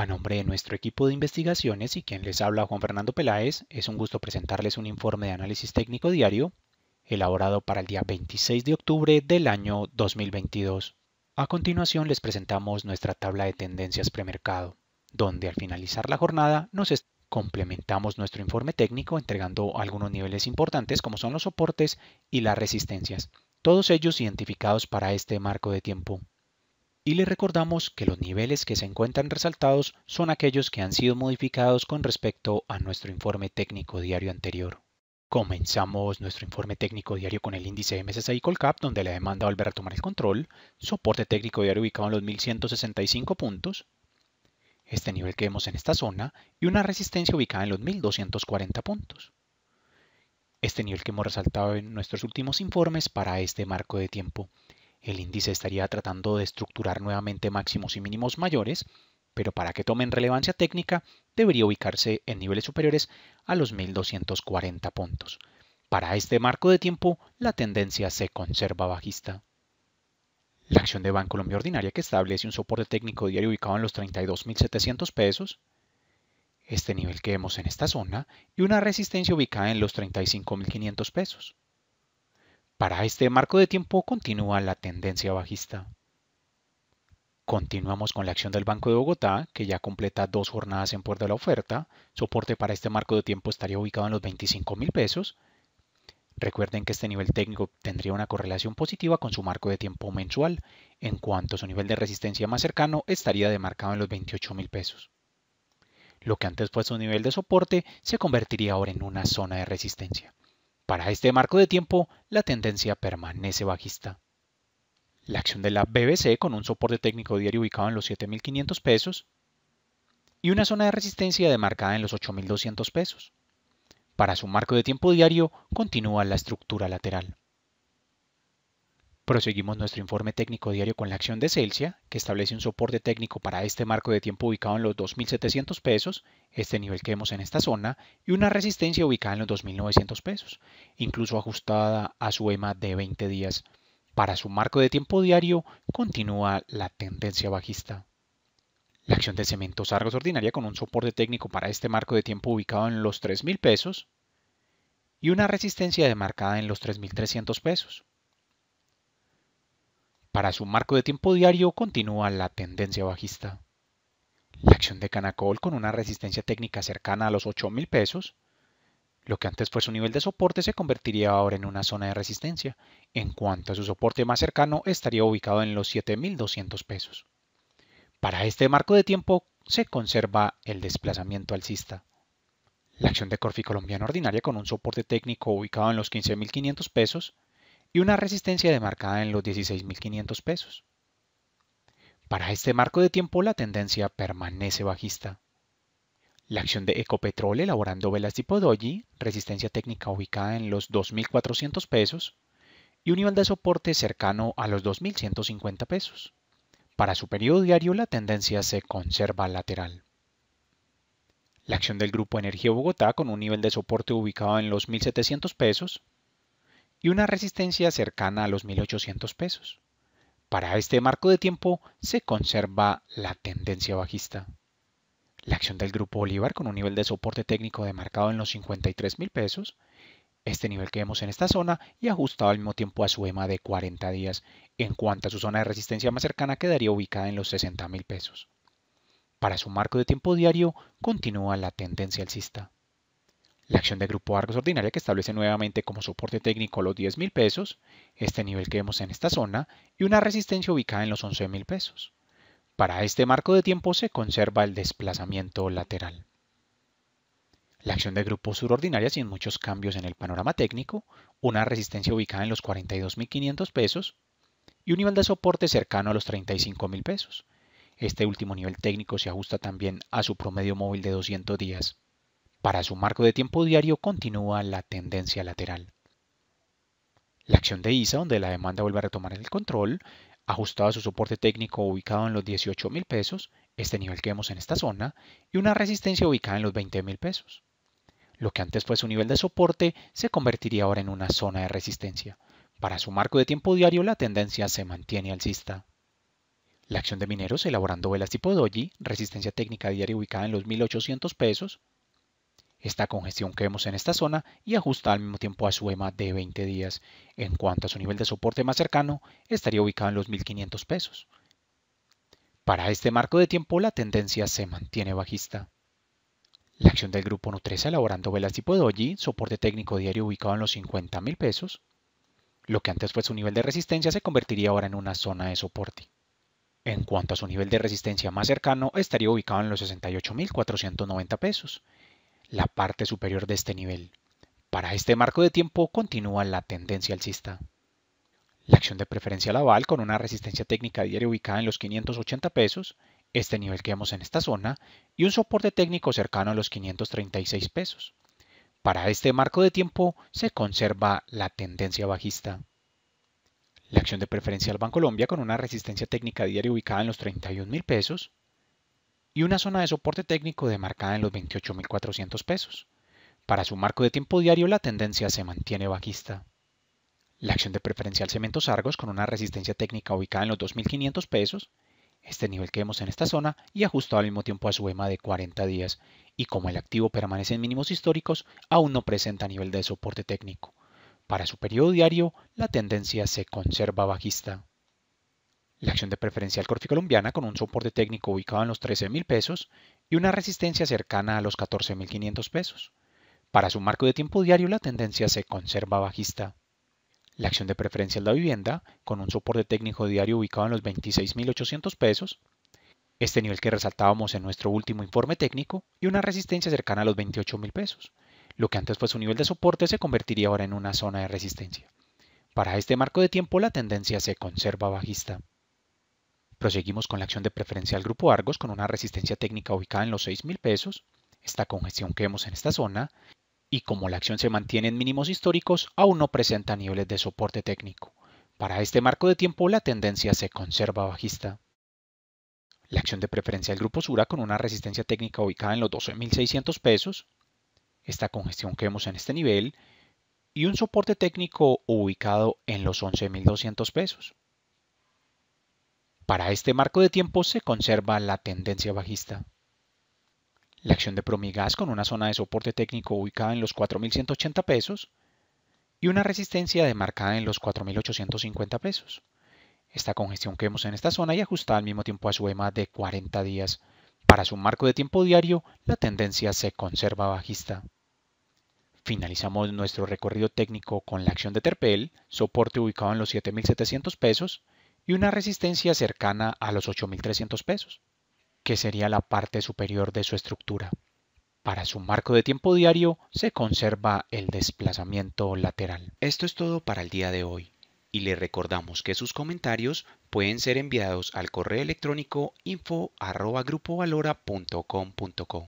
A nombre de nuestro equipo de investigaciones y quien les habla Juan Fernando Peláez, es un gusto presentarles un informe de análisis técnico diario elaborado para el día 26 de octubre del año 2022. A continuación les presentamos nuestra tabla de tendencias premercado, donde al finalizar la jornada nos complementamos nuestro informe técnico entregando algunos niveles importantes como son los soportes y las resistencias, todos ellos identificados para este marco de tiempo y le recordamos que los niveles que se encuentran resaltados son aquellos que han sido modificados con respecto a nuestro informe técnico diario anterior. Comenzamos nuestro informe técnico diario con el índice MSCI Colcap, donde la demanda volver a tomar el control, soporte técnico diario ubicado en los 1165 puntos, este nivel que vemos en esta zona, y una resistencia ubicada en los 1240 puntos. Este nivel que hemos resaltado en nuestros últimos informes para este marco de tiempo el índice estaría tratando de estructurar nuevamente máximos y mínimos mayores, pero para que tomen relevancia técnica debería ubicarse en niveles superiores a los 1240 puntos. Para este marco de tiempo, la tendencia se conserva bajista. La acción de Banco Colombia Ordinaria que establece un soporte técnico diario ubicado en los 32.700 pesos, este nivel que vemos en esta zona, y una resistencia ubicada en los 35.500 pesos. Para este marco de tiempo continúa la tendencia bajista. Continuamos con la acción del Banco de Bogotá, que ya completa dos jornadas en puerta de la oferta. Soporte para este marco de tiempo estaría ubicado en los 25 mil pesos. Recuerden que este nivel técnico tendría una correlación positiva con su marco de tiempo mensual, en cuanto su nivel de resistencia más cercano estaría demarcado en los 28 mil pesos. Lo que antes fue su nivel de soporte se convertiría ahora en una zona de resistencia. Para este marco de tiempo, la tendencia permanece bajista. La acción de la BBC con un soporte técnico diario ubicado en los 7.500 pesos y una zona de resistencia demarcada en los 8.200 pesos. Para su marco de tiempo diario continúa la estructura lateral. Proseguimos nuestro informe técnico diario con la acción de Celsia, que establece un soporte técnico para este marco de tiempo ubicado en los 2.700 pesos, este nivel que vemos en esta zona, y una resistencia ubicada en los 2.900 pesos, incluso ajustada a su EMA de 20 días. Para su marco de tiempo diario continúa la tendencia bajista. La acción de cementos Argos ordinaria con un soporte técnico para este marco de tiempo ubicado en los 3.000 pesos y una resistencia demarcada en los 3.300 pesos. Para su marco de tiempo diario continúa la tendencia bajista. La acción de Canacol con una resistencia técnica cercana a los 8,000 pesos, lo que antes fue su nivel de soporte se convertiría ahora en una zona de resistencia, en cuanto a su soporte más cercano estaría ubicado en los 7.200 pesos. Para este marco de tiempo se conserva el desplazamiento alcista. La acción de Corfi Colombiana Ordinaria con un soporte técnico ubicado en los 15.500 pesos y una resistencia demarcada en los 16.500 pesos. Para este marco de tiempo la tendencia permanece bajista. La acción de Ecopetrol elaborando velas tipo doji, resistencia técnica ubicada en los 2.400 pesos y un nivel de soporte cercano a los 2.150 pesos. Para su periodo diario la tendencia se conserva lateral. La acción del Grupo Energía Bogotá con un nivel de soporte ubicado en los 1.700 pesos y una resistencia cercana a los 1800 pesos. Para este marco de tiempo se conserva la tendencia bajista. La acción del grupo Bolívar con un nivel de soporte técnico demarcado en los $53,000, pesos, este nivel que vemos en esta zona y ajustado al mismo tiempo a su EMA de 40 días, en cuanto a su zona de resistencia más cercana quedaría ubicada en los $60,000. pesos. Para su marco de tiempo diario continúa la tendencia alcista. La acción de grupo Argos ordinaria que establece nuevamente como soporte técnico los 10,000 pesos, este nivel que vemos en esta zona, y una resistencia ubicada en los 11,000 pesos. Para este marco de tiempo se conserva el desplazamiento lateral. La acción de grupo ordinaria sin muchos cambios en el panorama técnico, una resistencia ubicada en los 42.500 pesos y un nivel de soporte cercano a los 35.000 pesos. Este último nivel técnico se ajusta también a su promedio móvil de 200 días. Para su marco de tiempo diario continúa la tendencia lateral. La acción de ISA, donde la demanda vuelve a retomar el control, ajustado a su soporte técnico ubicado en los $18,000, pesos, este nivel que vemos en esta zona, y una resistencia ubicada en los 20 pesos. Lo que antes fue su nivel de soporte se convertiría ahora en una zona de resistencia. Para su marco de tiempo diario la tendencia se mantiene alcista. La acción de mineros elaborando velas tipo doji, resistencia técnica diaria ubicada en los 1800 pesos, esta congestión que vemos en esta zona y ajusta al mismo tiempo a su EMA de 20 días. En cuanto a su nivel de soporte más cercano, estaría ubicado en los 1.500 pesos. Para este marco de tiempo, la tendencia se mantiene bajista. La acción del grupo Nutresa elaborando velas tipo doji, soporte técnico diario ubicado en los $50,000 pesos. Lo que antes fue su nivel de resistencia se convertiría ahora en una zona de soporte. En cuanto a su nivel de resistencia más cercano, estaría ubicado en los 68.490 pesos la parte superior de este nivel. Para este marco de tiempo continúa la tendencia alcista. La acción de preferencia Laval con una resistencia técnica diaria ubicada en los 580 pesos, este nivel que vemos en esta zona, y un soporte técnico cercano a los 536 pesos. Para este marco de tiempo se conserva la tendencia bajista. La acción de preferencia al Colombia con una resistencia técnica diaria ubicada en los 31 mil pesos, y una zona de soporte técnico demarcada en los 28.400 pesos. Para su marco de tiempo diario la tendencia se mantiene bajista. La acción de preferencial Cementos Argos con una resistencia técnica ubicada en los 2.500 pesos, este nivel que vemos en esta zona y ajustado al mismo tiempo a su EMA de 40 días, y como el activo permanece en mínimos históricos, aún no presenta nivel de soporte técnico. Para su periodo diario, la tendencia se conserva bajista la acción de preferencial colombiana, con un soporte técnico ubicado en los $13,000 pesos y una resistencia cercana a los $14,500. pesos. Para su marco de tiempo diario la tendencia se conserva bajista. La acción de Preferencia de la vivienda con un soporte técnico diario ubicado en los $26,800, pesos, este nivel que resaltábamos en nuestro último informe técnico y una resistencia cercana a los $28,000, pesos. Lo que antes fue su nivel de soporte se convertiría ahora en una zona de resistencia. Para este marco de tiempo la tendencia se conserva bajista. Proseguimos con la acción de preferencia al grupo Argos con una resistencia técnica ubicada en los $6,000, pesos, esta congestión que vemos en esta zona, y como la acción se mantiene en mínimos históricos, aún no presenta niveles de soporte técnico. Para este marco de tiempo la tendencia se conserva bajista. La acción de preferencia del grupo Sura con una resistencia técnica ubicada en los 12.600 pesos, esta congestión que vemos en este nivel, y un soporte técnico ubicado en los 11.200 pesos. Para este marco de tiempo se conserva la tendencia bajista. La acción de Promigas con una zona de soporte técnico ubicada en los 4.180 pesos y una resistencia demarcada en los 4.850 pesos. Esta congestión que vemos en esta zona y ajustada al mismo tiempo a su EMA de 40 días. Para su marco de tiempo diario, la tendencia se conserva bajista. Finalizamos nuestro recorrido técnico con la acción de Terpel, soporte ubicado en los 7.700 pesos y una resistencia cercana a los 8.300 pesos, que sería la parte superior de su estructura. Para su marco de tiempo diario se conserva el desplazamiento lateral. Esto es todo para el día de hoy y le recordamos que sus comentarios pueden ser enviados al correo electrónico info@grupovalora.com.co.